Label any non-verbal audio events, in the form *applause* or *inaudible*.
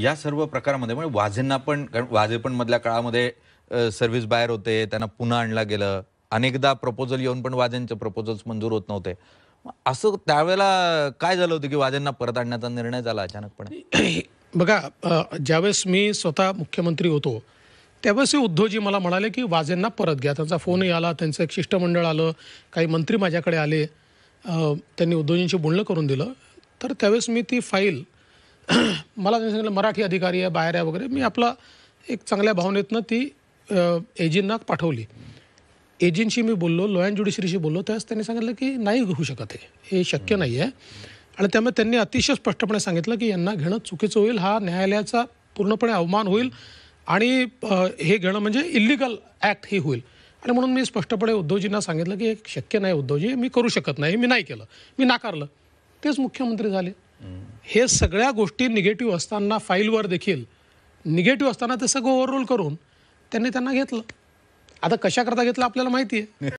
या सर्व प्रकारामध्ये म्हणजे वाझेंना पण वाजे पण मधल्या काळामध्ये सर्व्हिस बाहेर होते त्यांना पुन्हा आणलं गेलं अनेकदा प्रपोजल येऊन पण वाजेंचे प्रपोजल्स मंजूर होत नव्हते असं त्यावेळेला काय झालं होतं की वाजेंना परत आणण्याचा निर्णय झाला अचानकपणे *clears throat* बघा ज्यावेळेस मी स्वतः मुख्यमंत्री होतो त्यावेळेस उद्धवजी मला म्हणाले की वाजेंना परत घ्या त्यांचा फोनही आला त्यांचं एक शिष्टमंडळ आलं काही मंत्री माझ्याकडे आले त्यांनी उद्धवजींशी बोलणं करून दिलं तर त्यावेळेस मी ती फाईल *clears throat* मला त्यांनी सांगितलं मराठी अधिकारी आहे बाहेर आहे वगैरे मी आपला एक चांगल्या भावनेतनं ती एजींना पाठवली एजींशी मी बोललो लॉयन ज्युडिशरीशी बोललो त्यावेळेस त्यांनी सांगितलं की नाही होऊ शकत हे शक्य नाही आहे आणि त्यामुळे त्यांनी अतिशय स्पष्टपणे सांगितलं की यांना घेणं चुकीचं होईल हा न्यायालयाचा पूर्णपणे अवमान होईल आणि हे घेणं म्हणजे इल्लिगल ॲक्ट हे होईल आणि म्हणून मी स्पष्टपणे उद्धवजींना सांगितलं की हे शक्य नाही उद्धवजी मी करू शकत नाही मी नाही केलं मी नाकारलं तेच मुख्यमंत्री झाले हे सगळ्या गोष्टी निगेटिव्ह असताना फाईलवर देखील निगेटिव्ह असताना ते सगळं ओव्हररोल करून त्यांनी त्यांना घेतलं आता कशाकरता घेतलं आपल्याला माहिती आहे